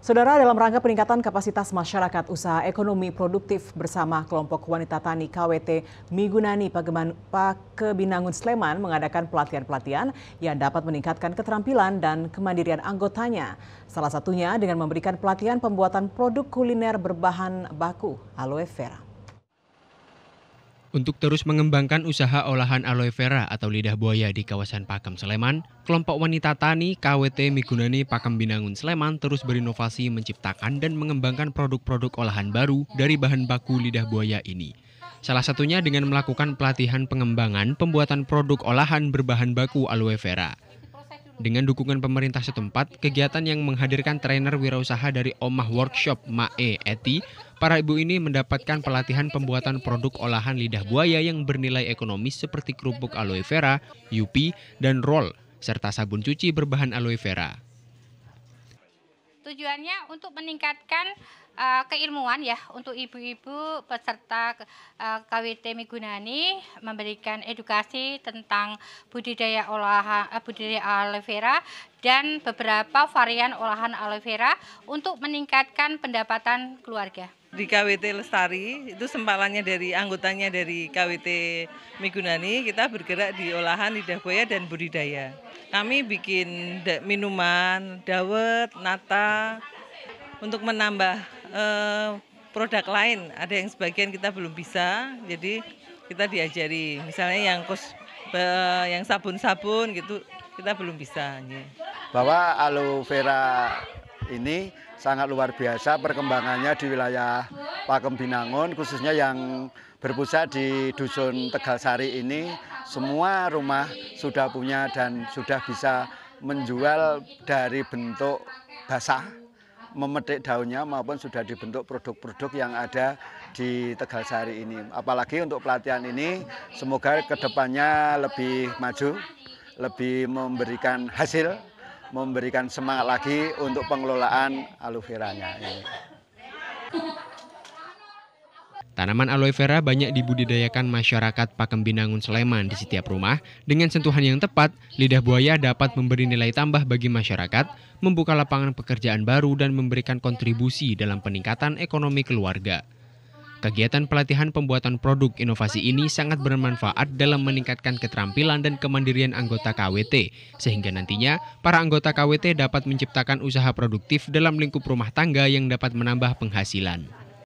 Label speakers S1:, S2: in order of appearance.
S1: Saudara, dalam rangka peningkatan kapasitas masyarakat usaha ekonomi produktif bersama kelompok wanita tani KWT Migunani Pageman Pakebinangun Sleman mengadakan pelatihan-pelatihan yang dapat meningkatkan keterampilan dan kemandirian anggotanya. Salah satunya dengan memberikan pelatihan pembuatan produk kuliner berbahan baku aloe vera.
S2: Untuk terus mengembangkan usaha olahan aloe vera atau lidah buaya di kawasan Pakem Sleman, kelompok wanita tani KWT Migunani Pakem Binangun Sleman terus berinovasi menciptakan dan mengembangkan produk-produk olahan baru dari bahan baku lidah buaya ini. Salah satunya dengan melakukan pelatihan pengembangan pembuatan produk olahan berbahan baku aloe vera. Dengan dukungan pemerintah setempat, kegiatan yang menghadirkan trainer wirausaha dari Omah Workshop Mae Eti, para ibu ini mendapatkan pelatihan pembuatan produk olahan lidah buaya yang bernilai ekonomis seperti kerupuk aloe vera, yupi, dan roll, serta sabun cuci berbahan aloe vera.
S3: Tujuannya untuk meningkatkan uh, keilmuan ya untuk ibu-ibu peserta uh, eh, KWT Migunani memberikan edukasi tentang budidaya olahan uh, eh, budidaya aloe vera dan beberapa varian olahan aloe vera untuk meningkatkan pendapatan keluarga
S4: di KWT Lestari itu sempalannya dari anggotanya dari KWT Migunani kita bergerak di olahan lidah buaya dan budidaya. Kami bikin minuman, dawet, nata untuk menambah eh, produk lain. Ada yang sebagian kita belum bisa, jadi kita diajari. Misalnya yang kos eh, yang sabun-sabun gitu kita belum bisa.
S5: Bahwa aloe vera ini sangat luar biasa perkembangannya di wilayah Pakem Binangun khususnya yang berpusat di Dusun Tegal Sari ini semua rumah sudah punya dan sudah bisa menjual dari bentuk basah memetik daunnya maupun sudah dibentuk produk-produk yang ada di Tegal Sari ini. Apalagi untuk pelatihan ini semoga kedepannya lebih maju, lebih memberikan hasil memberikan semangat lagi untuk pengelolaan aloe veranya.
S2: Tanaman aloe vera banyak dibudidayakan masyarakat Pakem Binangun Sleman di setiap rumah. Dengan sentuhan yang tepat, lidah buaya dapat memberi nilai tambah bagi masyarakat, membuka lapangan pekerjaan baru dan memberikan kontribusi dalam peningkatan ekonomi keluarga. Kegiatan pelatihan pembuatan produk inovasi ini sangat bermanfaat dalam meningkatkan keterampilan dan kemandirian anggota KWT, sehingga nantinya para anggota KWT dapat menciptakan usaha produktif dalam lingkup rumah tangga yang dapat menambah penghasilan.